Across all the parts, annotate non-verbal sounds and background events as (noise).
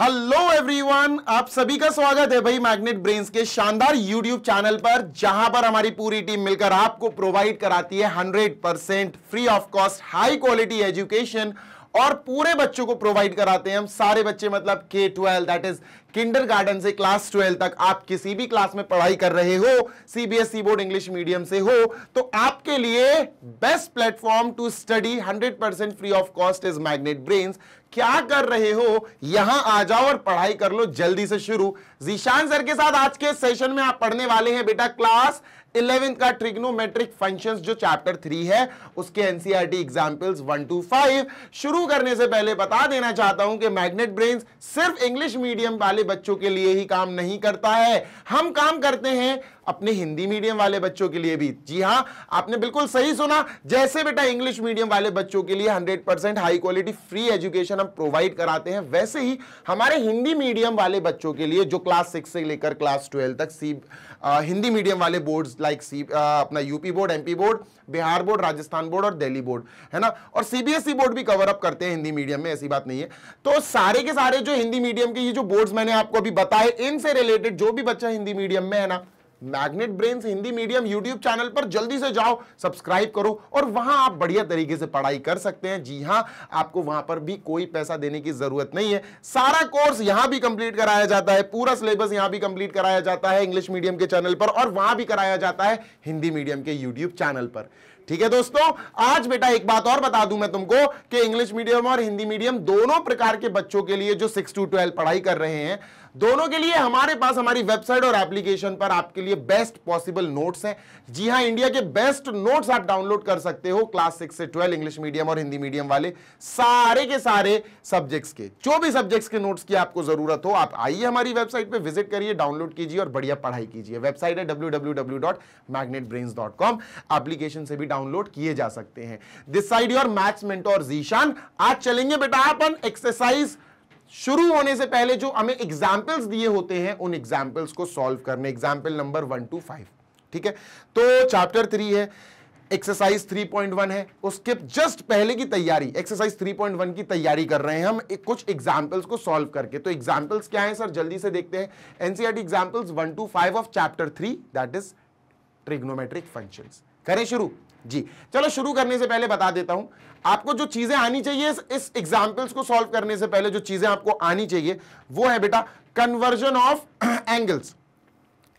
hello everyone आप सभी का स्वागत है भाई मैग्नेट ब्रेन्स के शानदार यूट्यूब चैनल पर जहां पर हमारी पूरी टीम मिलकर आपको प्रोवाइड कराती है 100 percent free of cost high quality education और पूरे बच्चों को प्रोवाइड कराते हैं हम सारे बच्चे मतलब K twelve that is kindergarten से क्लास ट्वेल्व तक आप किसी भी क्लास में पढ़ाई कर रहे हो सीबीएसई बोर्ड इंग्लिश मीडियम से हो तो आपके लिए best platform to study 100% free of cost is Magnet Brains क्या कर रहे हो यहां आ जाओ और पढ़ाई कर लो जल्दी से शुरू जीशान सर के साथ आज के सेशन में आप पढ़ने वाले हैं बेटा क्लास इलेवेंथ का ट्रिग्नोमेट्रिक फंक्शंस जो चैप्टर थ्री है उसके NCERT examples one two five शुरू करने से पहले बता देना चाहता हूं कि मैग्नेट ब्रेन्स सिर्फ इंग्लिश मीडियम वाले बच्चों के लिए ही काम नहीं करता है हम काम करते हैं अपने हिंदी मीडियम वाले बच्चों के लिए भी जी हाँ आपने बिल्कुल सही सुना जैसे बेटा इंग्लिश मीडियम वाले बच्चों के लिए 100 percent high quality free education हम प्रोवाइड कराते हैं वैसे ही हमारे हिंदी मीडियम वाले बच्चों के लिए जो क्लास सिक्स से लेकर क्लास ट्वेल्व तक सी आ, हिंदी मीडियम वाले बोर्ड लाइक सी आ, अपना UP board MP board Bihar board Rajasthan board और दिल्ली बोर्ड है ना और सीबीएसई e बोर्ड भी कवर अप करते हैं हिंदी मीडियम में ऐसी बात नहीं है तो सारे के सारे जो हिंदी मीडियम के ये जो बोर्ड्स मैंने आपको अभी बताए इनसे रिलेटेड जो भी बच्चा हिंदी मीडियम में है ना Magnet brain Hindi medium YouTube channel पर जल्दी से जाओ सब्सक्राइब करो और वहां आप बढ़िया तरीके से पढ़ाई कर सकते हैं जी हाँ आपको वहां पर भी कोई पैसा देने की जरूरत नहीं है सारा कोर्स यहां भी कंप्लीट कराया जाता है पूरा सिलेबस यहां भी कंप्लीट कराया जाता है इंग्लिश मीडियम के चैनल पर और वहां भी कराया जाता है हिंदी मीडियम के यूट्यूब चैनल पर ठीक है दोस्तों आज बेटा एक बात और बता दूं मैं तुमको कि इंग्लिश मीडियम और हिंदी मीडियम दोनों प्रकार के बच्चों के लिए जो सिक्स टू ट्वेल्व पढ़ाई कर रहे हैं दोनों के लिए हमारे पास हमारी वेबसाइट और एप्लीकेशन पर आपके लिए बेस्ट पॉसिबल नोट्स हैं जी हाँ इंडिया के बेस्ट नोट्स आप डाउनलोड कर सकते हो क्लास सिक्स से ट्वेल्व इंग्लिश मीडियम और हिंदी मीडियम वाले सारे के सारे सब्जेक्ट्स के जो भी सब्जेक्ट्स के नोट्स की आपको जरूरत हो आप आइए हमारी वेबसाइट पर विजिट करिए डाउनलोड कीजिए और बढ़िया पढ़ाई कीजिए वेबसाइट है डब्ल्यू एप्लीकेशन से भी डाउनलोड किए जा सकते हैं दिस साइड योर मैथ्स और जीशान आज चलेंगे बेटा अपन एक्सरसाइज शुरू होने से पहले जो हमें एग्जाम्पल्स दिए होते हैं उन एग्जाम्पल्स को सॉल्व करने example number one two five ठीक है तो चैप्टर थ्री है एक्सरसाइज 3.1 है उसके जस्ट पहले की तैयारी एक्सरसाइज 3.1 की तैयारी कर रहे हैं हम एक कुछ एग्जाम्पल्स को सॉल्व करके तो एग्जाम्पल्स क्या है सर जल्दी से देखते हैं NCERT examples one two five of chapter three that is trigonometric functions करें शुरू जी चलो शुरू करने से पहले बता देता हूं आपको जो चीजें आनी चाहिए इस एग्जाम्पल्स को सॉल्व करने से पहले जो चीजें आपको आनी चाहिए वो है बेटा कन्वर्जन ऑफ एंगल्स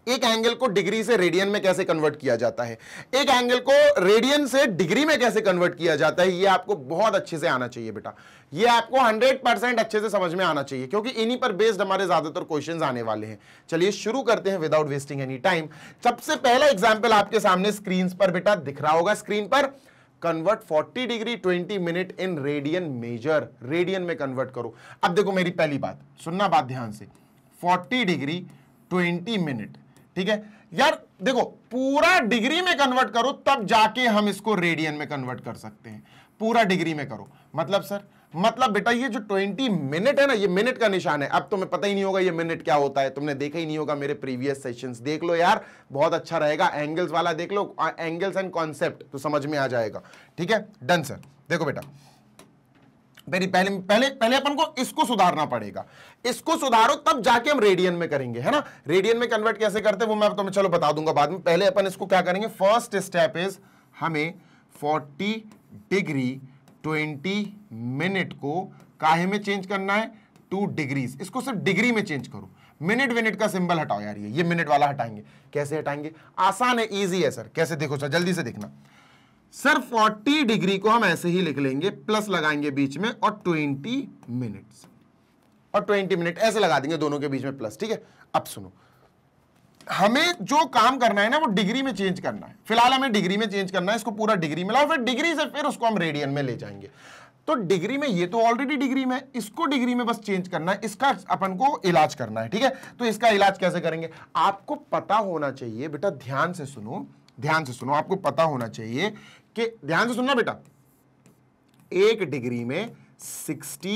एक एंगल को डिग्री से रेडियन में कैसे कन्वर्ट किया जाता है एक एंगल को रेडियन से डिग्री में कैसे कन्वर्ट किया जाता है ये आपको बहुत अच्छे से आना चाहिए बेटा ये आपको 100 परसेंट अच्छे से समझ में आना चाहिए क्योंकि इन्हीं पर बेस्ड हमारे ज्यादातर क्वेश्चन आने वाले हैं चलिए शुरू करते हैं विदाउट वेस्टिंग एनी टाइम सबसे पहला एग्जाम्पल आपके सामने स्क्रीन पर बेटा दिख रहा होगा स्क्रीन पर convert 40 degree 20 minute in radian measure radian में कन्वर्ट करो अब देखो मेरी पहली बात सुनना बात ध्यान से 40 डिग्री 20 मिनट ठीक है यार देखो पूरा डिग्री में कन्वर्ट करो तब जाके हम इसको रेडियन में कन्वर्ट कर सकते हैं पूरा डिग्री में करो मतलब सर मतलब बेटा ये जो 20 मिनट है ना ये मिनट का निशान है अब तुम्हें तो पता ही नहीं होगा ये मिनट क्या होता है तुमने देखा ही नहीं होगा मेरे प्रीवियस सेशंस देख लो यार बहुत अच्छा रहेगा एंगल्स वाला देख लो एंगल्स एंड कॉन्सेप्ट तो समझ में आ जाएगा ठीक है डन सर देखो बेटा वेरी पहले पहले पहले अपन को इसको सुधारना पड़ेगा इसको सुधारो तब जाके हम रेडियन में करेंगे है ना रेडियन में कन्वर्ट कैसे करते हैं वो मैं तुम्हें चलो बता दूंगा बाद में पहले अपन इसको क्या करेंगे फर्स्ट स्टेप इज हमें 40 डिग्री 20 मिनट को काहे में चेंज करना है टू डिग्रीज इसको सिर्फ डिग्री में चेंज करो मिनट विनिट का सिंबल हटाओ यार ये ये मिनट वाला हटाएंगे कैसे हटाएंगे आसान है ईजी है सर कैसे देखो सर जल्दी से देखना सर 40 डिग्री को हम ऐसे ही लिख लेंगे प्लस लगाएंगे बीच में और 20 मिनट्स और 20 मिनट ऐसे लगा देंगे दोनों के बीच में प्लस ठीक है अब सुनो हमें जो काम करना है ना वो डिग्री में चेंज करना है फिलहाल हमें डिग्री में चेंज करना है इसको पूरा डिग्री में लाओ फिर डिग्री से फिर उसको हम रेडियन में ले जाएंगे तो डिग्री में ये तो ऑलरेडी डिग्री में इसको डिग्री में बस चेंज करना है इसका अपन को इलाज करना है ठीक है तो इसका इलाज कैसे करेंगे आपको पता होना चाहिए बेटा ध्यान से सुनो ध्यान से सुनो आपको पता होना चाहिए कि ध्यान से सुनना बेटा एक डिग्री में 60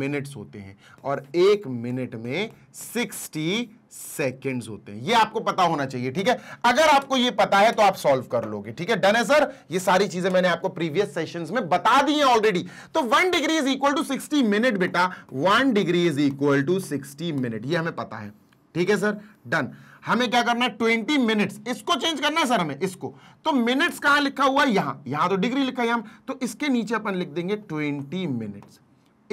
मिनट्स होते हैं और एक मिनट में 60 सेकंड्स होते हैं ये आपको पता होना चाहिए ठीक है अगर आपको ये पता है तो आप सॉल्व कर लोगे ठीक है डन है सर ये सारी चीजें मैंने आपको प्रीवियस सेशंस में बता दी हैं ऑलरेडी तो one degree is equal to 60 minute बेटा one degree is equal to 60 minute ये हमें पता है ठीक है सर डन हमें क्या करना है ट्वेंटी मिनट्स इसको चेंज करना है सर हमें इसको तो मिनट्स कहां लिखा हुआ है यहां यहां तो डिग्री लिखा है हम तो इसके नीचे अपन लिख देंगे twenty minutes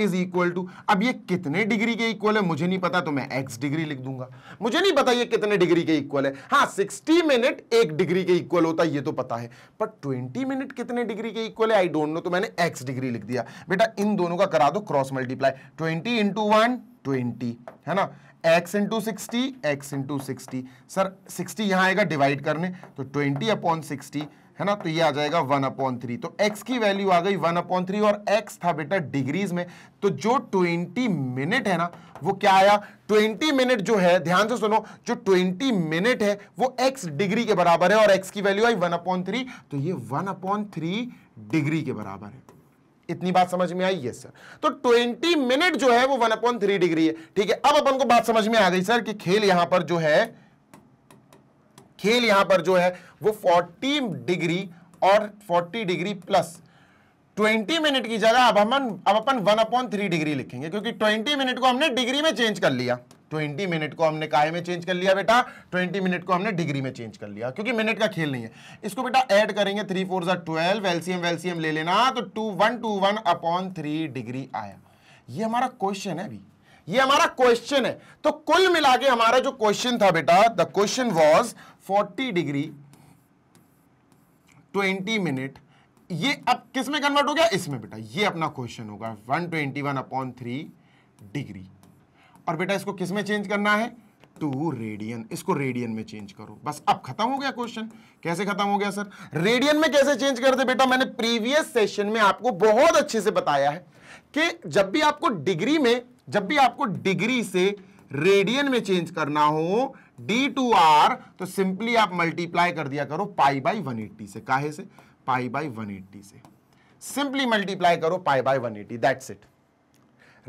is equal to अब ये कितने डिग्री के इक्वल है मुझे नहीं पता तो मैं एक्स डिग्री लिख दूंगा मुझे नहीं पता ये कितने डिग्री के इक्वल है हाँ सिक्सटी मिनट एक डिग्री के इक्वल होता है ये तो पता है पर ट्वेंटी मिनट कितने डिग्री के इक्वल है आई डोंट नो तो मैंने एक्स डिग्री लिख दिया बेटा इन दोनों का करा दो cross multiply twenty into one twenty है ना x into sixty x into sixty sir sixty यहां आएगा डिवाइड करने तो ट्वेंटी अपॉन सिक्सटी है ना तो ये आ जाएगा वन अपॉन थ्री तो x की वैल्यू आ गई वन अपॉन थ्री और x था बेटा डिग्रीज में तो जो 20 मिनट है ना वो क्या आया 20 मिनट जो है ध्यान से सुनो जो 20 मिनट है वो x डिग्री के बराबर है और x की वैल्यू आई वन अपॉन थ्री तो ये वन अपॉन थ्री डिग्री के बराबर है इतनी बात समझ में आई ये सर तो 20 मिनट जो है वो वन अपॉन थ्री डिग्री है ठीक है अब अपन को बात समझ में आ गई सर कि खेल यहां पर जो है खेल यहां पर जो है वो 40 डिग्री और 40 डिग्री प्लस 20 मिनट की जगह अब हम अब अपन वन अपॉन थ्री डिग्री लिखेंगे क्योंकि 20 मिनट को हमने डिग्री में चेंज कर लिया 20 मिनट को हमने काय में चेंज कर लिया बेटा 20 मिनट को हमने डिग्री में चेंज कर लिया क्योंकि मिनट का खेल नहीं है इसको बेटा ऐड करेंगे थ्री फोर जो ट्वेल्व एल्सियम वेल्सियम ले लेना तो two one two one upon three degree आया ये हमारा क्वेश्चन है अभी ये हमारा क्वेश्चन है तो कुल मिला के हमारा जो क्वेश्चन था बेटा the question was forty degree twenty minute ये अब किस में कन्वर्ट हो गया इसमें बेटा ये अपना क्वेश्चन होगा one twenty one upon three degree और बेटा इसको किस में चेंज करना है टू रेडियन इसको रेडियन में चेंज करो बस अब खत्म हो गया क्वेश्चन कैसे खत्म हो गया सर रेडियन में कैसे चेंज करते बेटा मैंने प्रीवियस सेशन में आपको बहुत अच्छे से बताया है कि जब भी आपको डिग्री में जब भी आपको डिग्री से रेडियन में चेंज करना हो डी टू आर तो सिंपली आप मल्टीप्लाई कर दिया करो पाई बाई वन एट्टी से काहे से पाई बाई वन एट्टी से सिंपली मल्टीप्लाई करो pi by one eighty that's it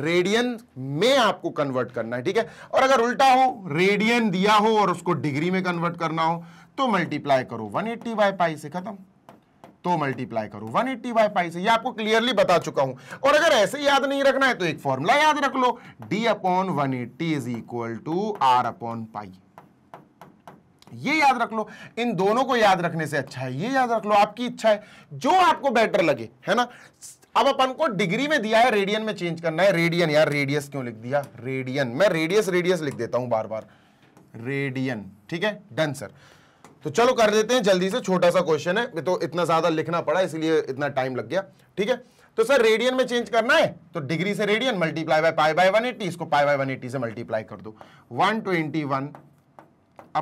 radian में आपको कन्वर्ट करना है ठीक है और अगर उल्टा हो रेडियन दिया हो और उसको डिग्री में कन्वर्ट करना हो तो मल्टीप्लाई करो वन एट्टी बाई पाई से खत्म तो मल्टीप्लाई करो 180 एट्टी बाई पाई से ये आपको क्लियरली बता चुका हूं और अगर ऐसे याद नहीं रखना है तो एक फॉर्मूला याद रख लो D upon one eighty is equal to R upon pi ये याद रख लो इन दोनों को याद रखने से अच्छा है ये याद रख लो आपकी इच्छा है जो आपको बेटर लगे है ना अब अपन को डिग्री में दिया है रेडियन में चेंज करना है रेडियन यार रेडियस क्यों लिख दिया रेडियन मैं रेडियस रेडियस लिख देता हूं बार बार रेडियन ठीक है डन सर तो चलो कर देते हैं जल्दी से छोटा सा क्वेश्चन है तो इतना ज्यादा लिखना पड़ा इसलिए इतना टाइम लग गया ठीक है तो सर रेडियन में चेंज करना है तो डिग्री से radian multiply by pi by 180 इसको पाई बाय 180 से मल्टीप्लाई कर दो 121 twenty one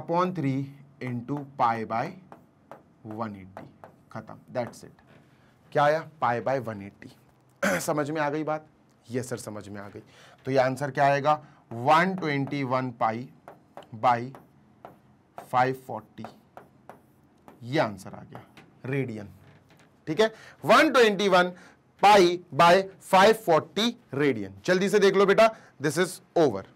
upon three into pi by one खत्म दैट्स इट क्या आया पाई बाय 180 (clears throat) समझ में आ गई बात ये सर समझ में आ गई तो ये आंसर क्या आएगा 121 twenty one pi by five ये आंसर आ गया रेडियन ठीक है 121 twenty one pi by 540 radian जल्दी से देख लो बेटा दिस इज ओवर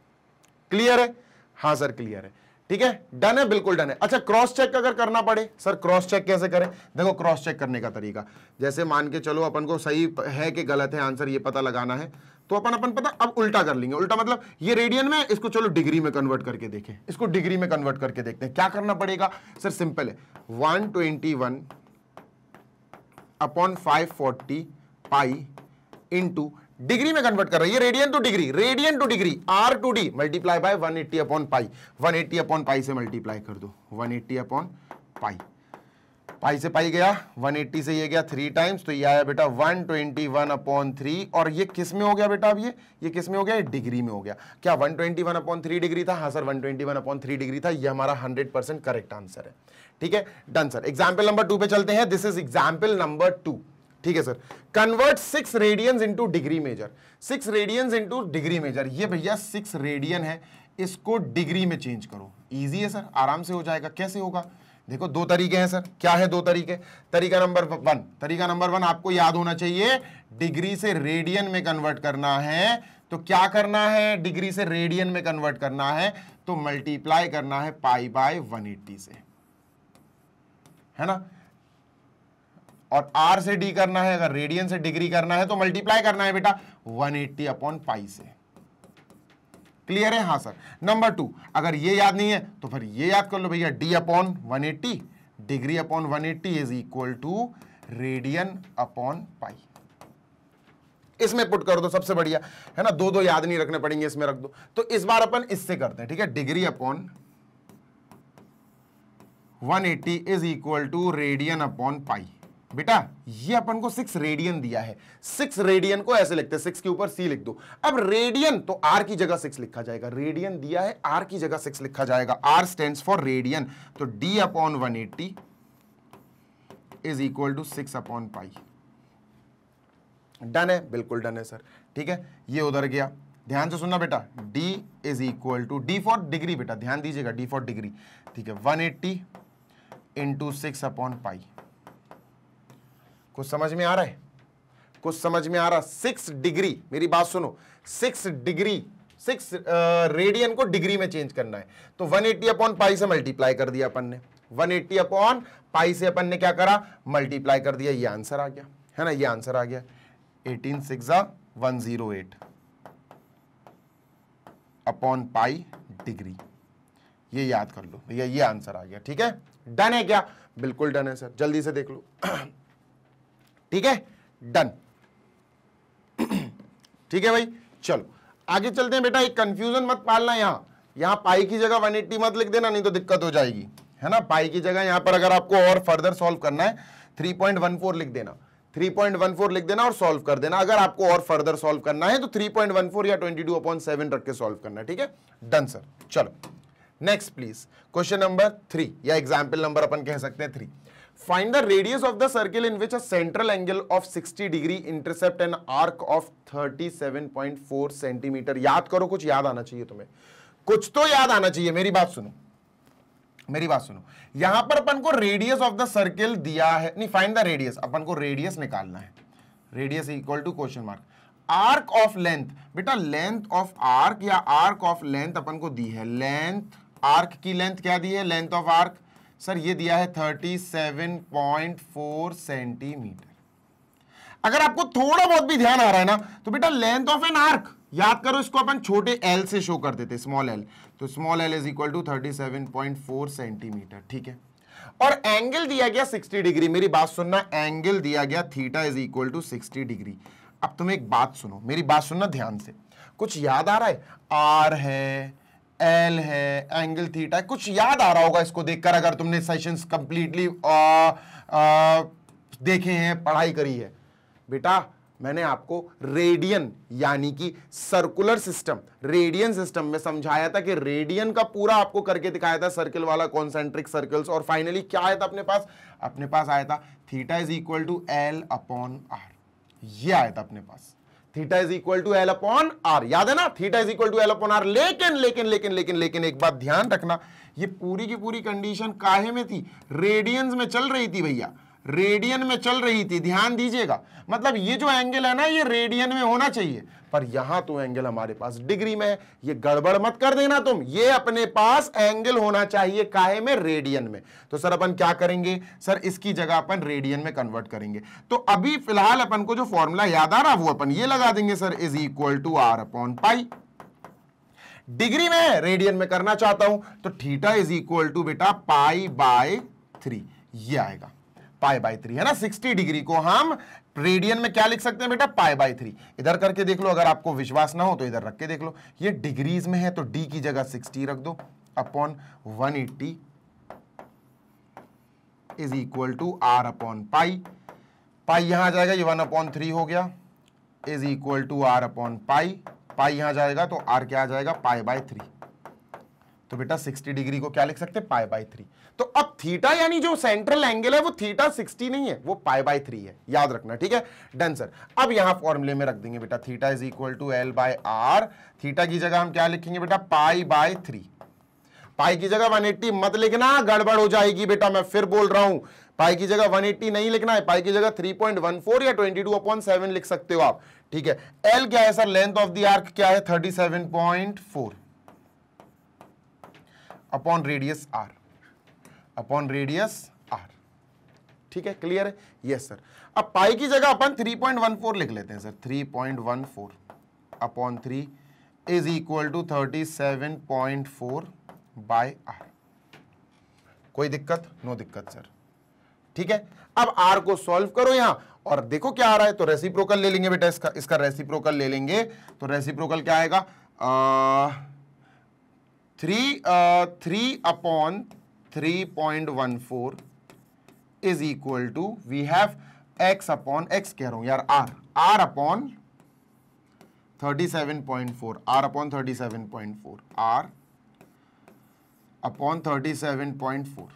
क्लियर है हाँ सर क्लियर है ठीक है डन है बिल्कुल डन है अच्छा क्रॉस चेक अगर करना पड़े सर क्रॉस चेक कैसे करें देखो क्रॉस चेक करने का तरीका जैसे मान के चलो अपन को सही है कि गलत है आंसर ये पता लगाना है तो अपन अपन पता अब उल्टा कर लेंगे उल्टा मतलब ये रेडियन में इसको चलो डिग्री में कन्वर्ट करके देखें इसको डिग्री में कन्वर्ट करके देखते हैं क्या करना पड़ेगा सर सिंपल है one twenty one upon five forty pi into degree में कन्वर्ट कर रहा है ये radian to degree radian to degree R to D multiply by 180 eighty upon pi one eighty upon pi से मल्टीप्लाई कर दो 180 eighty upon pi पाई से पाई गया 180 से ये गया थ्री टाइम्स तो ये आया बेटा 121 ट्वेंटी वन अपॉन थ्री और ये किस में हो गया बेटा अब ये ये किस में हो गया डिग्री में हो गया क्या 121 twenty one upon three degree था हाँ sir 121 twenty one upon three degree था ये हमारा 100 परसेंट करेक्ट आंसर है ठीक है done sir example number two पे चलते हैं this is example number two ठीक है sir convert six radians into degree measure six radians into degree measure ये भैया सिक्स रेडियन है इसको डिग्री में चेंज करो इजी है सर आराम से हो जाएगा कैसे होगा देखो दो तरीके हैं सर क्या है दो तरीके तरीका नंबर वन तरीका नंबर वन आपको याद होना चाहिए डिग्री से रेडियन में कन्वर्ट करना है तो क्या करना है डिग्री से रेडियन में कन्वर्ट करना है तो मल्टीप्लाई करना है पाई बाय 180 से है ना और आर से डी करना है अगर रेडियन से डिग्री करना है तो मल्टीप्लाई करना है बेटा 180 एट्टी अपॉन पाई से क्लियर है हाँ सर नंबर टू अगर ये याद नहीं है तो फिर ये याद कर लो भैया D upon eighty degree upon one eighty is equal to radian upon pi इसमें पुट कर दो सबसे बढ़िया है ना दो दो याद नहीं रखने पड़ेंगे इसमें रख दो तो इस बार अपन इससे करते हैं ठीक है degree upon 180 eighty is equal to radian upon pi बेटा ये अपन को सिक्स रेडियन दिया है सिक्स रेडियन को ऐसे लिखते हैं सिक्स के ऊपर सी लिख दो अब रेडियन तो आर की जगह सिक्स लिखा जाएगा रेडियन दिया है आर की जगह सिक्स लिखा जाएगा आर स्टैंड फॉर रेडियन तो D upon one eighty is equal to six upon pi done है बिल्कुल डन है सर ठीक है ये उधर गया ध्यान से सुनना बेटा d is equal to D for degree बेटा ध्यान दीजिएगा d फॉर डिग्री ठीक है 180 eighty into six upon pi कुछ समझ में आ रहा है कुछ समझ में आ रहा सिक्स डिग्री मेरी बात सुनो सिक्स डिग्री सिक्स रेडियन को डिग्री में चेंज करना है तो 180 एट्टी अपॉन पाई से मल्टीप्लाई कर दिया अपन ने 180 एट्टी अपॉन पाई से अपन ने क्या करा मल्टीप्लाई कर दिया ये आंसर आ गया है ना ये आंसर आ गया eighteen six one zero eight upon pi degree ये याद कर लो भैया ये आंसर आ गया ठीक है डन है क्या बिल्कुल डन है सर जल्दी से देख लो ठीक है डन (clears throat) ठीक है भाई चलो आगे चलते हैं बेटा एक कंफ्यूजन मत पालना यहां यहां पाई की जगह 180 मत लिख देना नहीं तो दिक्कत हो जाएगी है ना पाई की जगह यहां पर अगर आपको और फर्दर सॉल्व करना है 3.14 लिख देना 3.14 लिख देना और सॉल्व कर देना अगर आपको और फर्दर सॉल्व करना है तो 3.14 या 22 टू अपॉन सेवन रख के सॉल्व करना है ठीक है डन सर चलो next please question number three या एग्जाम्पल नंबर अपन कह सकते हैं three Find the radius of the circle in which a central angle of 60 degree intercept an arc of 37.4 centimetre याद करो कुछ याद आना चाहिए तुम्हें कुछ तो याद आना चाहिए मेरी बात सुनो मेरी बात सुनो यहां पर अपन को रेडियस ऑफ द सर्किल दिया है नहीं फाइंड द रेडियस अपन को रेडियस निकालना है radius equal to question mark arc of length बेटा लेंथ ऑफ आर्क या आर्क ऑफ लेंथ अपन को दी है लेंथ आर्क की लेंथ क्या दी है लेंथ ऑफ आर्क सर ये दिया है 37.4 सेंटीमीटर अगर आपको थोड़ा बहुत भी ध्यान आ रहा है ना तो बेटा लेंथ ऑफ एन आर्क याद करो इसको अपन छोटे एल से शो कर देते स्मॉल एल तो small L is equal to 37.4 centimetre ठीक है और एंगल दिया गया 60 डिग्री मेरी बात सुनना एंगल दिया गया theta is equal to 60 degree अब तुम एक बात सुनो मेरी बात सुनना ध्यान से कुछ याद आ रहा है आर है एल है एंगल थीटा कुछ याद आ रहा होगा इसको देखकर अगर तुमने सेशंस कंप्लीटली देखे हैं पढ़ाई करी है बेटा मैंने आपको रेडियन यानी कि सर्कुलर सिस्टम रेडियन सिस्टम में समझाया था कि रेडियन का पूरा आपको करके दिखाया था सर्कल वाला कॉन्सेंट्रिक सर्कल्स और फाइनली क्या आया था अपने पास अपने पास आया था theta is equal to L upon R ये आया था अपने पास theta is equal to L upon R याद है ना theta is equal to L upon R लेकिन लेकिन लेकिन लेकिन लेकिन एक बात ध्यान रखना ये पूरी की पूरी कंडीशन काहे में थी रेडियंस में चल रही थी भैया रेडियन में चल रही थी ध्यान दीजिएगा मतलब ये जो एंगल है ना ये रेडियन में होना चाहिए पर यहां तो एंगल हमारे पास डिग्री में है ये गड़बड़ मत कर देना तुम ये अपने पास एंगल होना चाहिए काहे में रेडियन में तो सर अपन क्या करेंगे सर इसकी जगह अपन रेडियन में कन्वर्ट करेंगे तो अभी फिलहाल अपन को जो फॉर्मूला याद आ रहा वो अपन ये लगा देंगे sir is equal to R upon pi degree में रेडियन में करना चाहता हूं तो थीटा इज इक्वल टू बेटा पाई बाय थ्री ये आएगा पाई बाई थ्री है ना 60 डिग्री को हम रेडियन में क्या लिख सकते हैं बेटा पाई बाई थ्री इधर करके देख लो अगर आपको विश्वास ना हो तो इधर रख के देख लो ये डिग्रीज में है तो डी की जगह 60 रख दो upon one eighty is equal to R upon pi pi यहां आ जाएगा ये वन अपॉन थ्री हो गया is equal to R upon pi pi यहां जाएगा तो आर क्या आ जाएगा पाई बाय थ्री तो बेटा 60 डिग्री को क्या लिख सकते हैं पाई बाय थ्री तो अब थीटा यानी जो सेंट्रल एंगल है वो थीटा 60 नहीं है वो पाई बाय थ्री है याद रखना ठीक है डन सर अब यहां फॉर्मूले में रख देंगे बेटा theta is equal to L by R theta की जगह हम क्या लिखेंगे बेटा पाई बाय थ्री पाई की जगह 180 मत लिखना गड़बड़ हो जाएगी बेटा मैं फिर बोल रहा हूं पाई की जगह 180 नहीं लिखना है पाई की जगह 3.14 या 22 अपॉन सेवन लिख सकते हो आप ठीक है एल क्या है sir length of the arc क्या है 37.4 upon radius R upon radius R ठीक है क्लियर है यस सर अब पाई की जगह अपन 3.14 लिख लेते हैं sir 3.14 upon three is equal to four by R कोई दिक्कत नो दिक्कत सर ठीक है अब आर को सॉल्व करो यहां और देखो क्या आ रहा है तो रेसिप्रोकल ले लेंगे बेटा इसका इसका रेसिप्रोकल ले लेंगे तो रेसिप्रोकल क्या आएगा three three upon 3.14 is equal to we have x upon x कह रहा हूं यार R R upon 37.4 R upon 37.4 R upon 37.4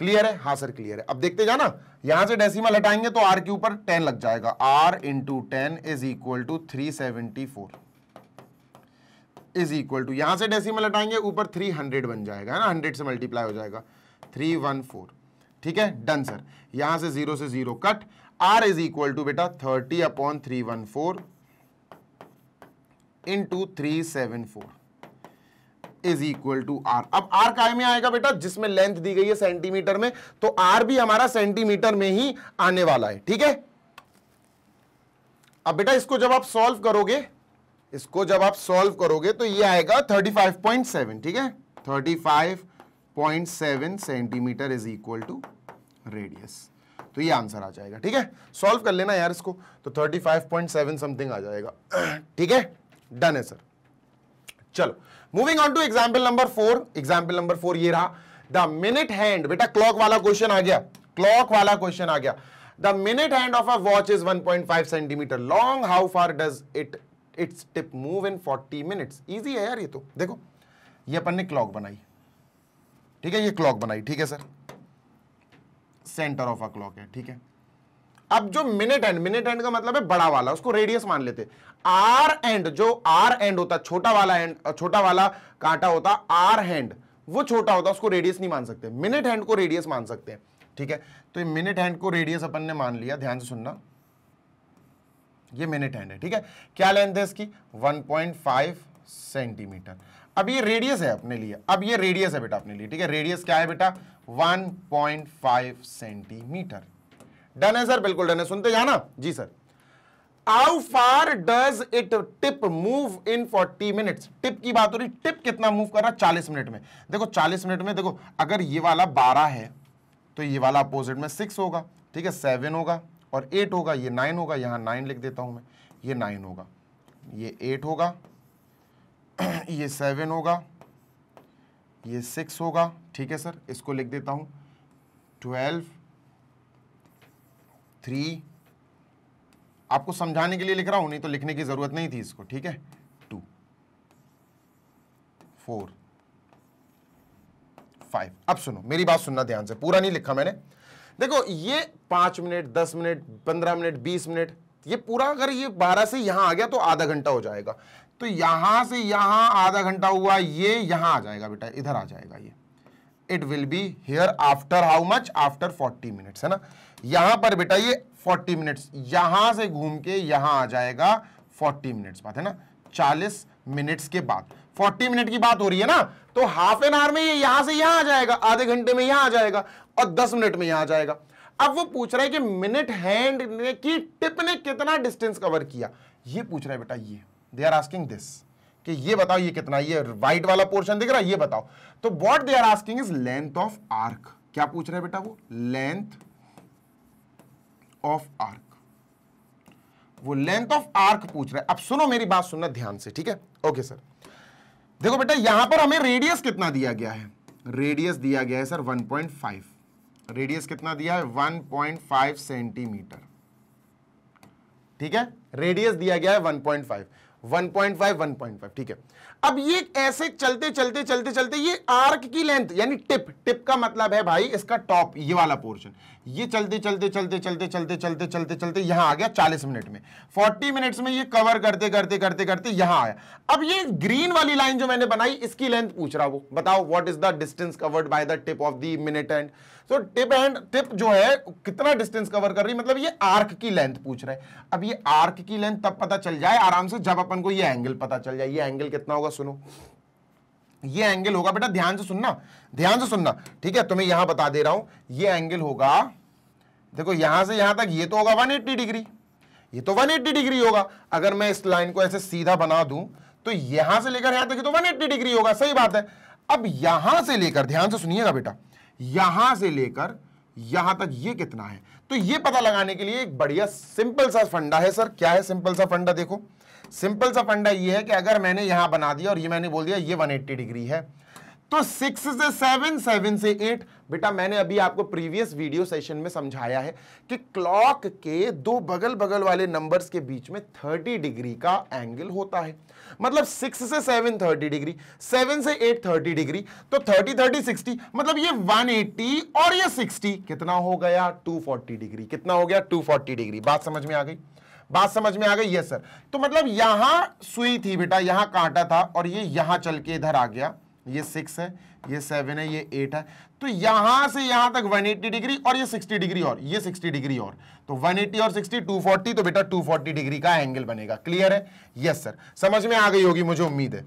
clear है हाँ सर क्लियर है अब देखते जाना यहां से डेसिमल हटाएंगे तो आर के ऊपर 10 लग जाएगा R into ten is equal to three four is equal to यहां से डेसिमल हटाएंगे ऊपर थ्री हंड्रेड बन जाएगा है ना हंड्रेड से मल्टीप्लाई हो जाएगा थ्री वन फोर ठीक है डन सर यहां से जीरो से zero cut R is equal to बेटा thirty upon three one four in two three seven four is equal to R अब आर काय में आएगा बेटा जिसमें लेंथ दी गई है सेंटीमीटर में तो आर भी हमारा सेंटीमीटर में ही आने वाला है ठीक है अब बेटा इसको जब आप सॉल्व करोगे इसको जब आप सॉल्व करोगे तो ये आएगा 35.7 ठीक है 35.7 centimetre is equal to radius तो ये आंसर आ जाएगा ठीक है सॉल्व कर लेना यार इसको तो 35.7 समथिंग आ जाएगा (clears throat) ठीक है डन है सर चलो moving on to example number four example number four ये रहा द मिनट हैंड बेटा क्लॉक वाला क्वेश्चन आ गया क्लॉक वाला क्वेश्चन आ गया the minute hand of a watch is 1.5 centimetre long how far does it its tip move in 40 minutes easy है यार ये तो देखो ये अपन ने क्लॉक बनाई ठीक है ये क्लॉक बनाई ठीक है sir centre of a clock है ठीक है अब जो मिनट एंड मिनट एंड का मतलब है बड़ा वाला उसको रेडियस मान लेते आर एंड जो आर एंड होता छोटा वाला एंड छोटा वाला कांटा होता आर हैंड वो छोटा होता उसको रेडियस नहीं मान सकते मिनट हैंड को रेडियस मान सकते हैं ठीक है तो ये मिनट हैंड को रेडियस अपन ने मान लिया ध्यान से सुनना ये मिनट हैंड है ठीक है क्या लेंथ है इसकी 1.5 सेंटीमीटर अब ये रेडियस है अपने लिए अब ये रेडियस है बेटा अपने लिए ठीक है रेडियस क्या है बेटा 1.5 सेंटीमीटर डन है सर बिल्कुल डन है सुनते जाना जी sir how far does it tip move in 40 minutes tip की बात हो रही टिप कितना मूव कर रहा है चालीस मिनट में देखो चालीस मिनट में देखो अगर ये वाला बारह है तो ये वाला अपोजिट में सिक्स होगा ठीक है सेवन होगा और एट होगा ये नाइन होगा यहाँ नाइन लिख देता हूँ मैं ये नाइन होगा ये एट (clears throat) होगा ये सेवन होगा ये सिक्स होगा ठीक है सर इसको लिख देता हूँ ट्वेल्व थ्री आपको समझाने के लिए लिख रहा हूँ नहीं तो लिखने की ज़रूरत नहीं थी इसको ठीक है टू फोर फाइव अब सुनो मेरी बात सुनना ध्यान से पूरा नहीं लिखा मैंने देखो ये पांच मिनट दस मिनट पंद्रह मिनट बीस मिनट ये पूरा अगर ये बारह से यहां आ गया तो आधा घंटा हो जाएगा तो यहां से यहां आधा घंटा हुआ ये यहां आ जाएगा बेटा इधर आ जाएगा ये it will be here after how much after forty minutes है ना यहां पर बेटा ये फोर्टी मिनट्स यहां से घूम के यहां आ जाएगा फोर्टी मिनट्स बात है ना चालीस मिनट्स के बाद फोर्टी मिनट की बात हो रही है ना तो हाफ एन आवर में ये यहां से यहां आ जाएगा आधे घंटे में यहां आ जाएगा और दस मिनट में यहां आ जाएगा अब वो पूछ रहा है कि मिनट हैंड ने की टिप ने कितना डिस्टेंस कवर किया ये पूछ रहा है बेटा ये दे आर आस्किंग दिस कि ये बताओ ये कितना ये वाइट वाला पोर्शन दिख रहा है ये बताओ तो what they are asking is length of arc क्या पूछ रहा है बेटा वो लेंथ ऑफ आर्क वो लेंथ ऑफ आर्क पूछ रहा है अब सुनो मेरी बात सुनना ध्यान से ठीक है ओके सर देखो बेटा यहां पर हमें रेडियस कितना दिया गया है रेडियस दिया गया है सर 1.5 रेडियस कितना दिया है 1.5 सेंटीमीटर ठीक है रेडियस दिया गया है 1.5 1.5 1.5 ठीक है अब ये ऐसे चलते चलते चलते चलते ये आर्क की लेंथ यानी टिप टिप का मतलब है भाई इसका टॉप ये वाला पोर्शन ये चलते चलते चलते चलते चलते चलते चलते चलते यहां आ गया 40 मिनट में 40 मिनट्स में ये कवर करते करते करते करते यहां आया अब ये ग्रीन वाली लाइन जो मैंने बनाई इसकी लेंथ पूछ रहा वो बताओ what is the distance covered by the tip of the minute and तो टिप एंड टिप जो है कितना डिस्टेंस कवर कर रही है मतलब ये आर्क की लेंथ पूछ रहे हैं अब ये आर्क की लेंथ तब पता चल जाए आराम से जब अपन को ये एंगल पता चल जाए ये एंगल कितना होगा सुनो ये एंगल होगा बेटा ध्यान से सुनना ध्यान से सुनना ठीक है तुम्हें यहां बता दे रहा हूं ये एंगल होगा देखो यहां से यहां तक ये तो होगा 180 डिग्री ये तो 180 डिग्री होगा अगर मैं इस लाइन को ऐसे सीधा बना दूं तो यहां से लेकर यहां तक तो तो 180 डिग्री होगा सही बात है अब यहां से लेकर ध्यान से सुनिएगा बेटा यहां से लेकर यहां तक ये कितना है तो ये पता लगाने के लिए एक बढ़िया सिंपल सा फंडा है सर क्या है सिंपल सा फंडा देखो सिंपल सा फंडा ये है कि अगर मैंने यहां बना दिया और ये मैंने बोल दिया ये 180 डिग्री है तो सिक्स से सेवन सेवन से एट बेटा मैंने अभी आपको प्रीवियस वीडियो सेशन में समझाया है कि क्लॉक के दो बगल बगल वाले नंबर्स के बीच में थर्टी डिग्री का एंगल होता है मतलब सिक्स से सेवन थर्टी डिग्री सेवन से एट थर्टी डिग्री तो थर्टी थर्टी सिक्सटी मतलब ये वन एट्टी और ये सिक्सटी कितना हो गया टू फोर्टी डिग्री कितना हो गया टू फोर्टी डिग्री बात समझ में आ गई बात समझ में आ गई यस सर तो मतलब यहां सुई थी बेटा यहां कांटा था और ये यहां चल के इधर आ गया ये सिक्स है ये सेवन है ये एट है तो यहां से यहां तक 180 डिग्री और ये 60 डिग्री और ये 60 डिग्री और तो 180 और 60 240 तो बेटा 240 डिग्री का एंगल बनेगा क्लियर है यस सर समझ में आ गई होगी मुझे उम्मीद है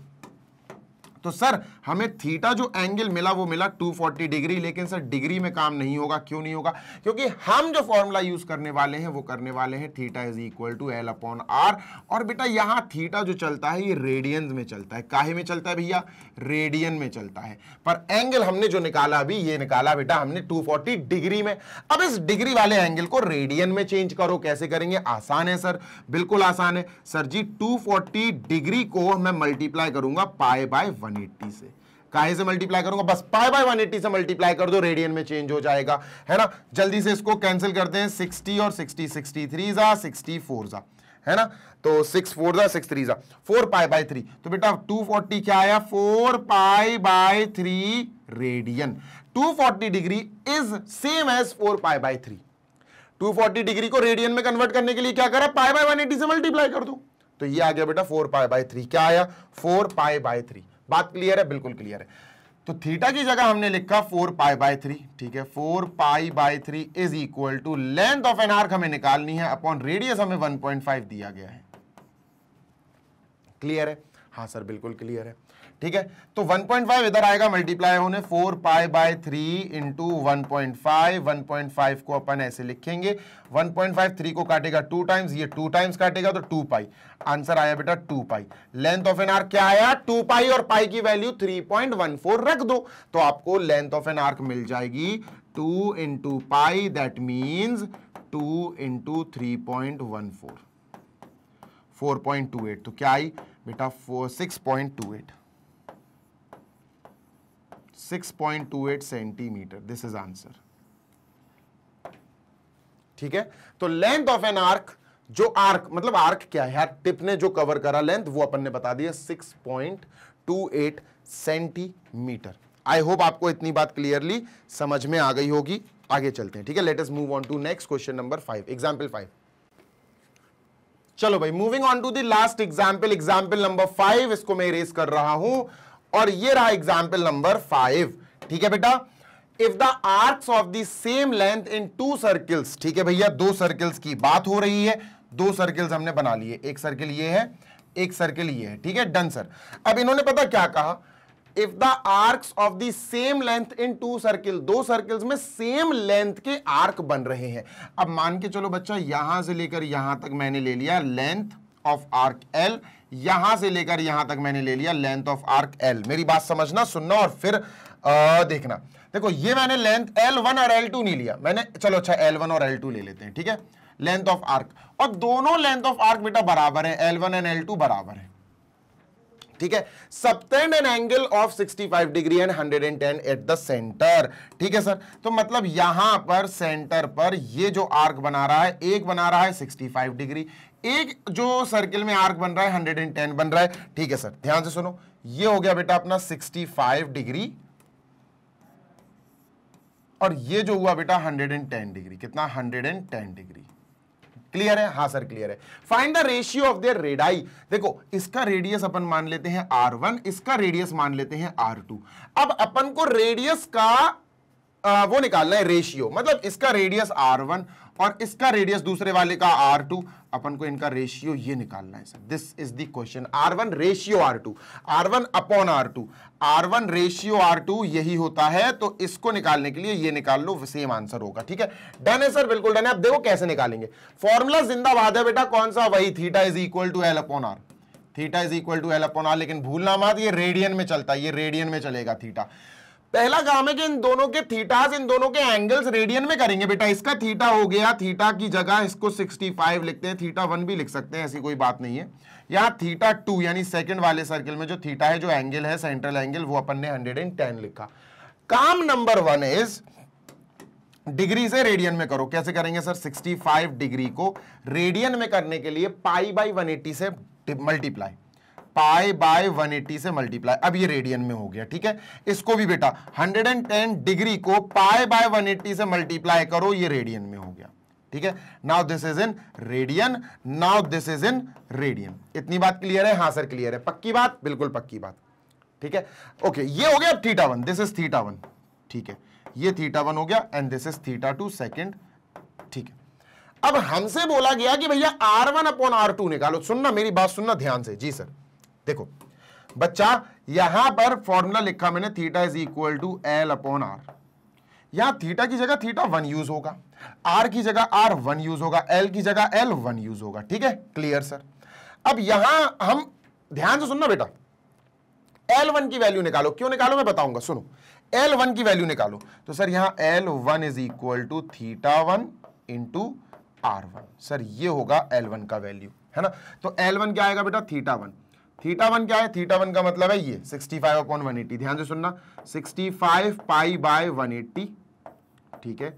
तो सर हमें थीटा जो एंगल मिला वो मिला 240 डिग्री लेकिन सर डिग्री में काम नहीं होगा क्यों नहीं होगा क्योंकि हम जो फॉर्मूला यूज करने वाले हैं वो करने वाले हैं theta is equal to L upon R और बेटा यहां थीटा जो चलता है ये रेडियन में चलता है काहे में चलता है भैया रेडियन में चलता है पर एंगल हमने जो निकाला अभी ये निकाला बेटा हमने टू डिग्री में अब इस डिग्री वाले एंगल को रेडियन में चेंज करो कैसे करेंगे आसान है सर बिल्कुल आसान है सर जी टू डिग्री को मैं मल्टीप्लाई करूंगा पाए बाय वन 180 से काहे से मल्टीप्लाई करूंगा बस पाई बाय 180 से मल्टीप्लाई कर दो रेडियन में चेंज हो जाएगा है ना जल्दी से इसको कैंसिल करते हैं 60 और 60 63 जा 64 जा है ना तो सिक्स फोर जा सिक्स थ्री जा फोर पाई बाय थ्री तो बेटा टू फोर्टी क्या आया four pi by three radian two forty degree is same as four pi by three 240 degree को रेडियन में कन्वर्ट करने के लिए क्या करा पाई बाय 180 से मल्टीप्लाई कर दो तो ये आ गया बेटा 4 पाई बाय 3 क्या आया 4 पाई बाय थ्री बात क्लियर है बिल्कुल क्लियर है तो थीटा की जगह हमने लिखा फोर पाई बाय थ्री ठीक है four pi by three is equal to length of N arc हमें निकालनी है अपॉन रेडियस हमें 1.5 दिया गया है क्लियर है हाँ सर बिल्कुल क्लियर है ठीक है तो 1.5 इधर आएगा मल्टीप्लाई होने 4 pi by 3 into one point को अपन ऐसे लिखेंगे 1.5 3 को काटेगा टू टाइम्स ये टू टाइम्स काटेगा तो टू पाई आंसर आया बेटा two pi length of N arc क्या आया टू पाई और पाई की वैल्यू 3.14 रख दो तो आपको लेंथ ऑफ एन आर्क मिल जाएगी two into pi that means two into three 4.28 तो क्या आई बेटा four six point two eight six point two eight centimetre this is answer ठीक है तो लेंथ ऑफ एन आर्क जो आर्क मतलब आर्क क्या है यार टिप ने जो कवर करा लेंथ वो अपन ने बता दिया 6.28 सेंटीमीटर आई होप आपको इतनी बात क्लियरली समझ में आ गई होगी आगे चलते हैं ठीक है latest move on to next question number five example five चलो भाई moving on to the last example example number five इसको मैं रेस कर रहा हूं और ये रहा एग्जाम्पल नंबर फाइव ठीक है बेटा if the arcs of the same length in two circles ठीक है भैया दो सर्किल्स की बात हो रही है दो सर्किल्स हमने बना लिए एक सर्किल ये है एक सर्किल ये है ठीक है डन सर अब इन्होंने पता क्या कहा if the arcs of the same length in two circle दो सर्किल्स में सेम लेंथ के आर्क बन रहे हैं अब मान के चलो बच्चा यहां से लेकर यहां तक मैंने ले लिया लेंथ ऑफ आर्क एल यहां से लेकर यहां तक मैंने ले लिया लेंथ ऑफ आर्क एल मेरी बात समझना सुनना और फिर आ, देखना देखो ये मैंने लेंथ एल वन और एल टू नहीं लिया मैंने चलो अच्छा एल वन और एल टू ले लेते हैं ठीक है लेंथ ऑफ आर्क और दोनों लेंथ ऑफ आर्क बेटा बराबर है L one and L two बराबर है ठीक है subtend an angle of 65 degree and 110 at the centre ठीक है सर तो मतलब यहां पर सेंटर पर ये जो आर्क बना रहा है एक बना रहा है 65 डिग्री एक जो सर्किल में आर्क बन रहा है 110 बन रहा है ठीक है सर ध्यान से सुनो ये हो गया बेटा अपना 65 डिग्री और ये जो हुआ बेटा 110 डिग्री कितना 110 डिग्री क्लियर है हाँ सर क्लियर है find the ratio of their radii देखो इसका रेडियस अपन मान लेते हैं आर वन इसका रेडियस मान लेते हैं आर टू अब अपन को रेडियस का आ, वो निकालना है रेशियो मतलब इसका रेडियस आर वन और इसका रेडियस दूसरे वाले का आर टू अपन को इनका रेशियो ये निकालना है sir this is the question R one ratio R two R one upon R two R one ratio R two यही होता है तो इसको निकालने के लिए ये निकाल लो सेम आंसर होगा ठीक है डन है सर बिल्कुल डन है आप देखो कैसे निकालेंगे फॉर्मूला जिंदाबाद है बेटा कौन सा वही theta is equal to L upon R theta is equal to L upon R लेकिन भूलना मत ये रेडियन में चलता है ये रेडियन में चलेगा थीटा पहला काम है कि इन दोनों के थीटास इन दोनों के एंगल्स रेडियन में करेंगे बेटा इसका थीटा हो गया थीटा की जगह इसको 65 लिखते हैं थीटा वन भी लिख सकते हैं ऐसी कोई बात नहीं है यहाँ थीटा टू यानी सेकंड वाले सर्किल में जो थीटा है जो एंगल है सेंट्रल एंगल वो अपन ने 110 लिखा काम नंबर वन इज डिग्री से रेडियन में करो कैसे करेंगे सर सिक्सटी डिग्री को रेडियन में करने के लिए पाई बाई वन से मल्टीप्लाई पाई बाय 180 से मल्टीप्लाई अब ये रेडियन में हो गया ठीक है इसको भी बेटा 110 डिग्री को पाई बाय 180 से मल्टीप्लाई करो ये रेडियन में हो गया ठीक है now this is in radian now this is in radian इतनी बात क्लियर है हाँ सर क्लियर है पक्की बात बिल्कुल पक्की बात ठीक है ओके ये हो गया theta one this is theta one ठीक है ये थीटा वन हो गया and this is theta two second ठीक है अब हमसे बोला गया कि भैया R1 वन अपॉन आर निकालो सुनना मेरी बात सुनना ध्यान से जी सर देखो बच्चा यहां पर फॉर्मूला लिखा मैंने theta is equal to L upon R यहां थीटा की जगह थीटा वन यूज होगा आर की जगह आर वन यूज होगा एल की जगह एल वन यूज होगा ठीक है क्लियर सर अब यहां हम ध्यान से सुनना बेटा एल वन की वैल्यू निकालो क्यों निकालो मैं बताऊंगा सुनो एल वन की वैल्यू निकालो तो सर यहां L one is equal to theta one into R one sir ये होगा एल वन का वैल्यू है ना तो एल वन क्या आएगा बेटा थीटा वन थीटा वन क्या है थीटा वन का मतलब है ये 65 फाइव अपॉन वन ध्यान से सुनना 65 फाइव पाई बाय 180 ठीक है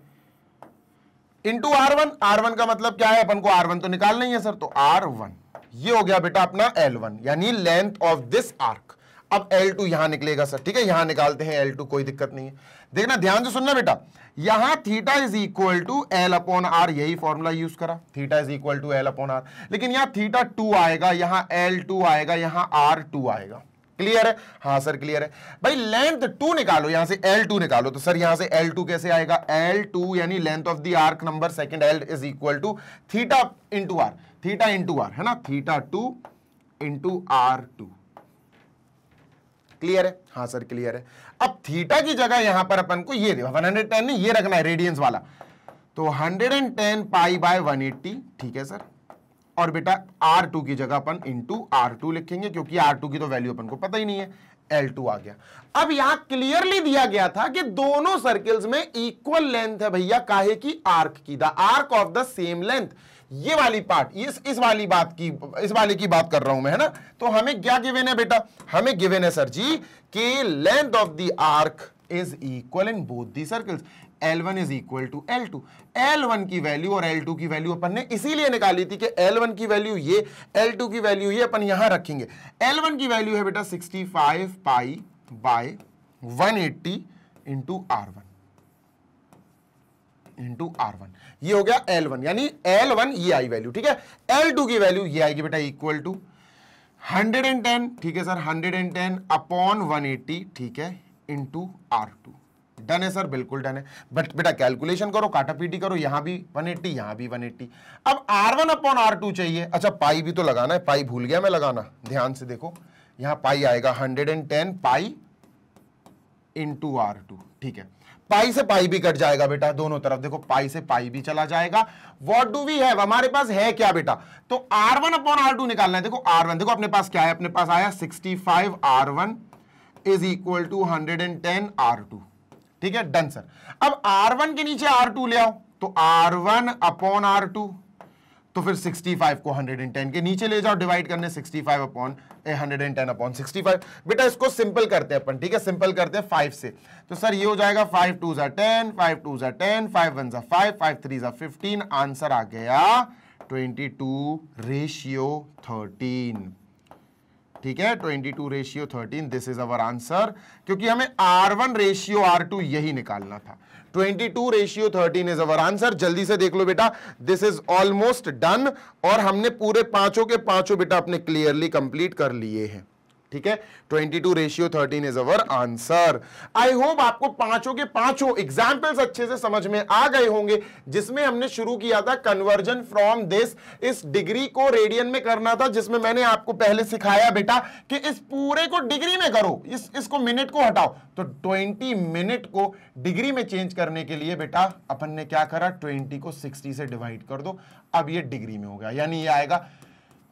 into R one R one का मतलब क्या है अपन को आर वन तो निकालना ही है सर तो आर वन ये हो गया बेटा अपना एल वन यानी लेंथ ऑफ दिस आर्क अब L2 यहां निकलेगा सर ठीक है यहां निकालते हैं L2 कोई दिक्कत नहीं है देखना ध्यान से सुनना बेटा यहां theta is equal to L upon R यही फॉर्मूला यूज करा theta is equal to L upon R लेकिन यहां थीटा टू आएगा यहां एल टू आएगा यहां आर टू आएगा क्लियर है हाँ सर क्लियर है भाई लेंथ टू निकालो यहां से एल टू निकालो तो सर यहां से एल टू कैसे आएगा एल टू यानी length of the arc number second L is equal to theta into R theta into R है ना theta two into R two clear है हाँ सर क्लियर है अब थीटा की जगह यहां पर अपन को ये वन 110 नहीं ये रखना है रेडियंस वाला तो 110 पाई बाय 180 ठीक है सर और बेटा R2 की जगह अपन इंटू आर लिखेंगे क्योंकि R2 की तो वैल्यू अपन को पता ही नहीं है L2 आ गया अब यहां क्लियरली दिया गया था कि दोनों सर्किल्स में इक्वल लेंथ है भैया काहे की आर्क की the arc of the same length ये वाली पार्ट इस इस वाली बात की इस वाली की बात कर रहा हूं मैं है ना तो हमें क्या गिवेन है बेटा हमें गिवेन है सर जी कि length of the arc is equal in both the circles L1 one is equal to L L1 की वैल्यू और L2 की वैल्यू अपन ने इसीलिए निकाली थी कि L1 की वैल्यू ये L2 की वैल्यू ये अपन यहां रखेंगे L1 की वैल्यू है बेटा 65 pi by one eighty into R one into R one ये हो गया एल वन यानी एल वन ये आई वैल्यू ठीक है एल टू की वैल्यू ये आएगी बेटा equal to hundred and ten ठीक है sir hundred and ten upon one eighty ठीक है इंटू आर टू डन है सर बिल्कुल डन है बट बेटा कैलकुलेशन करो काटा पीटी करो यहां भी 180 यहां भी 180 अब R1 वन अपॉन आर चाहिए अच्छा पाई भी तो लगाना है पाई भूल गया मैं लगाना ध्यान से देखो यहां पाई आएगा 110 पाई इंटू आर ठीक है पाई से पाई भी कट जाएगा बेटा दोनों तरफ देखो पाई से पाई भी चला जाएगा व्हाट डू वी हैव हमारे पास है क्या बेटा तो R one upon R two निकालना है देखो आर वन देखो अपने पास क्या है अपने पास आया sixty five R one is equal to hundred and ten R two ठीक है डन सर अब आर वन के नीचे आर टू ले आओ तो R one upon R two तो फिर 65 को 110 के नीचे ले जाओ डिवाइड करने 65 अपॉन 110 अपॉन 65 बेटा इसको सिंपल करते हैं अपन ठीक है सिंपल करते हैं फाइव से तो सर ये हो जाएगा फाइव टू ज़ा टेन फाइव टू ज़ा टेन फाइव वन ज़ा फाइव फाइव थ्री ज़ा फिफ्टीन आंसर आ गया 22 रेशियो 13 ठीक है 22 ratio 13 this is our answer क्योंकि हमें R1 रेशियो R2 यही निकालना था twenty two ratio thirteen is our answer जल्दी से देख लो बेटा दिस इज ऑलमोस्ट डन और हमने पूरे पांचों के पांचों बेटा अपने क्लियरली कंप्लीट कर लिए हैं ठीक है 22 ratio 13 is our answer I hope आपको पांचों के पांचों एग्जाम्पल्स अच्छे से समझ में आ गए होंगे जिसमें हमने शुरू किया था कन्वर्जन फ्रॉम दिस इस डिग्री को रेडियन में करना था जिसमें मैंने आपको पहले सिखाया बेटा कि इस पूरे को डिग्री में करो इस इसको मिनट को हटाओ तो 20 मिनट को डिग्री में चेंज करने के लिए बेटा अपन ने क्या करा 20 को 60 से डिवाइड कर दो अब ये डिग्री में हो गया यानी ये आएगा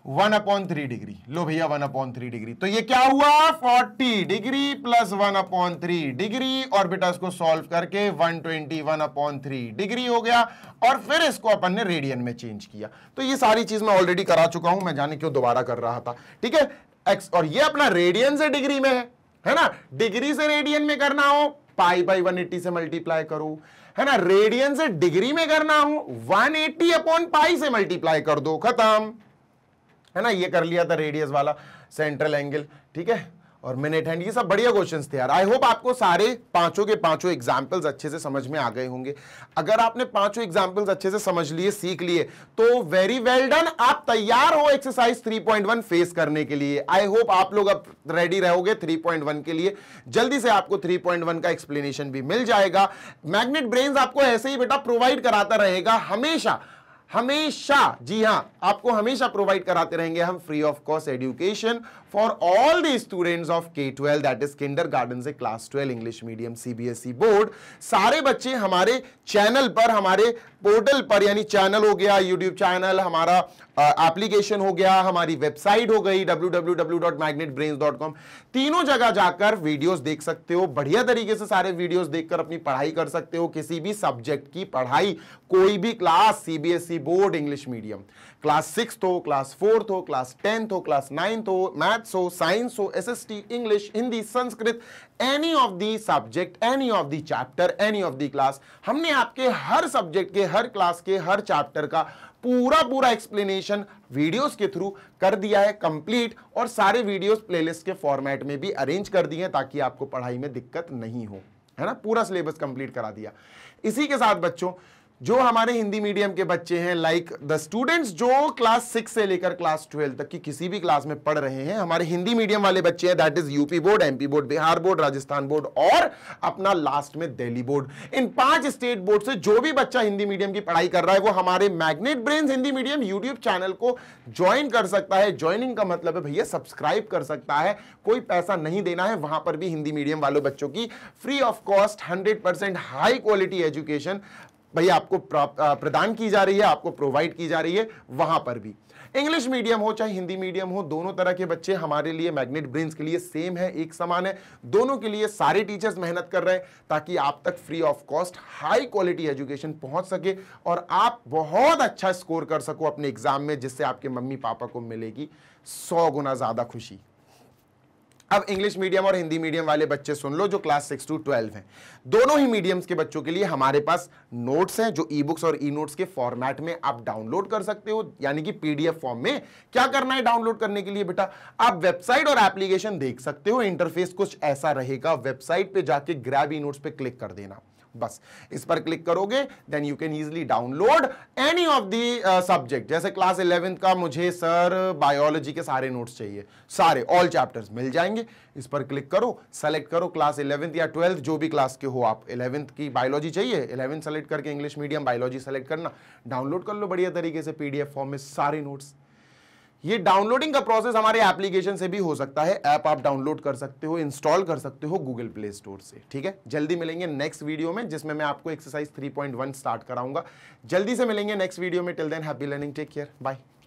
वन अपॉन थ्री डिग्री लो भैया वन अपॉन थ्री डिग्री तो ये क्या हुआ forty degree plus one upon three degree और बेटा इसको सॉल्व करके one twenty one upon three degree हो गया और फिर इसको अपन ने रेडियन में चेंज किया तो ये सारी चीज मैं ऑलरेडी करा चुका हूं मैं जाने क्यों दोबारा कर रहा था ठीक है एक्स और ये अपना रेडियन से डिग्री में है है ना डिग्री से रेडियन में करना हो पाई बाई 180 से मल्टीप्लाई करो है ना रेडियन से डिग्री में करना हो 180 अपॉन पाई से मल्टीप्लाई कर दो खत्म है ना ये कर लिया था रेडियस वाला सेंट्रल एंगल ठीक है और मिनट हैंड ये सब बढ़िया क्वेश्चंस थे यार आई होप आपको सारे पांचों के पांचों एग्जाम्पल्स अच्छे से समझ में आ गए होंगे अगर आपने पांचों एग्जाम्पल्स अच्छे से समझ लिए सीख लिए तो वेरी वेल डन आप तैयार हो एक्सरसाइज 3.1 फेस करने के लिए आई होप आप लोग अब रेडी रहोगे 3.1 के लिए जल्दी से आपको थ्री का एक्सप्लेनेशन भी मिल जाएगा मैग्नेट ब्रेन आपको ऐसे ही बेटा प्रोवाइड कराता रहेगा हमेशा हमेशा जी हां आपको हमेशा प्रोवाइड कराते रहेंगे हम free of cost education for all the students of K twelve that is kindergarten से class twelve English medium CBSE board सारे बच्चे हमारे चैनल पर हमारे पोर्टल पर यानी चैनल हो गया यूट्यूब चैनल हमारा एप्लीकेशन हो गया हमारी वेबसाइट हो गई www.magnetbrains.com तीनों जगह जाकर वीडियोस देख सकते हो बढ़िया तरीके से सारे वीडियोस देखकर अपनी पढ़ाई कर सकते हो किसी भी सब्जेक्ट की पढ़ाई कोई भी class CBSE board English medium class six हो तो, क्लास फोर्थ हो तो, क्लास टेंथ हो तो, क्लास नाइन्थ हो मैथ्स हो साइंस हो S S T English Hindi Sanskrit any of the subject any of the chapter any of the class हमने आपके हर सब्जेक्ट के हर क्लास के हर चैप्टर का पूरा पूरा एक्सप्लेनेशन वीडियोस के थ्रू कर दिया है कंप्लीट और सारे वीडियोस प्लेलिस्ट के फॉर्मेट में भी अरेंज कर दिए हैं ताकि आपको पढ़ाई में दिक्कत नहीं हो है ना पूरा सिलेबस कंप्लीट करा दिया इसी के साथ बच्चों जो हमारे हिंदी मीडियम के बच्चे हैं लाइक द स्टूडेंट्स जो क्लास सिक्स से लेकर क्लास ट्वेल्व तक की किसी भी क्लास में पढ़ रहे हैं हमारे हिंदी मीडियम वाले बच्चे हैं that is UP board MP board Bihar board Rajasthan board और अपना लास्ट में दिल्ली बोर्ड इन पांच स्टेट बोर्ड से जो भी बच्चा हिंदी मीडियम की पढ़ाई कर रहा है वो हमारे magnet brain Hindi medium YouTube channel को ज्वाइन कर सकता है ज्वाइनिंग का मतलब है भैया सब्सक्राइब कर सकता है कोई पैसा नहीं देना है वहां पर भी हिंदी मीडियम वालों बच्चों की free of cost hundred high quality education भाई आपको प्रदान की जा रही है आपको प्रोवाइड की जा रही है वहां पर भी इंग्लिश मीडियम हो चाहे हिंदी मीडियम हो दोनों तरह के बच्चे हमारे लिए मैग्नेट ब्रेन्स के लिए सेम है एक समान है दोनों के लिए सारे टीचर्स मेहनत कर रहे हैं ताकि आप तक free of cost high quality education पहुंच सके और आप बहुत अच्छा स्कोर कर सको अपने एग्जाम में जिससे आपके मम्मी पापा को मिलेगी सौ गुना ज़्यादा खुशी अब इंग्लिश मीडियम और हिंदी मीडियम वाले बच्चे सुन लो जो क्लास सिक्स टू ट्वेल्व हैं दोनों ही मीडियम्स के बच्चों के लिए हमारे पास नोट्स हैं जो ई बुक्स और ई नोट्स के फॉर्मेट में आप डाउनलोड कर सकते हो यानी कि पीडीएफ फॉर्म में क्या करना है डाउनलोड करने के लिए बेटा आप वेबसाइट और एप्लीकेशन देख सकते हो इंटरफेस कुछ ऐसा रहेगा वेबसाइट पर जाके ग्रैब ई नोट्स पर क्लिक कर देना बस इस पर क्लिक करोगे then you can easily download any of the subject जैसे क्लास इलेवेंथ का मुझे सर बायोलॉजी के सारे नोट्स चाहिए सारे ऑल चैप्टर्स मिल जाएंगे इस पर क्लिक करो सेलेक्ट करो क्लास इलेवेंथ या ट्वेल्थ जो भी क्लास के हो आप इलेवेंथ की बायोलॉजी चाहिए इलेवेंथ सेलेक्ट करके इंग्लिश मीडियम बायोलॉजी सेलेक्ट करना डाउनलोड कर लो बढ़िया तरीके से पीडीएफ फॉर्म में सारे नोट्स ये डाउनलोडिंग का प्रोसेस हमारे एप्लीकेशन से भी हो सकता है ऐप आप डाउनलोड कर सकते हो इंस्टॉल कर सकते हो गूगल प्ले स्टोर से ठीक है जल्दी मिलेंगे नेक्स्ट वीडियो में जिसमें मैं आपको एक्सरसाइज 3.1 स्टार्ट कराऊंगा जल्दी से मिलेंगे नेक्स्ट वीडियो में till then happy learning take care bye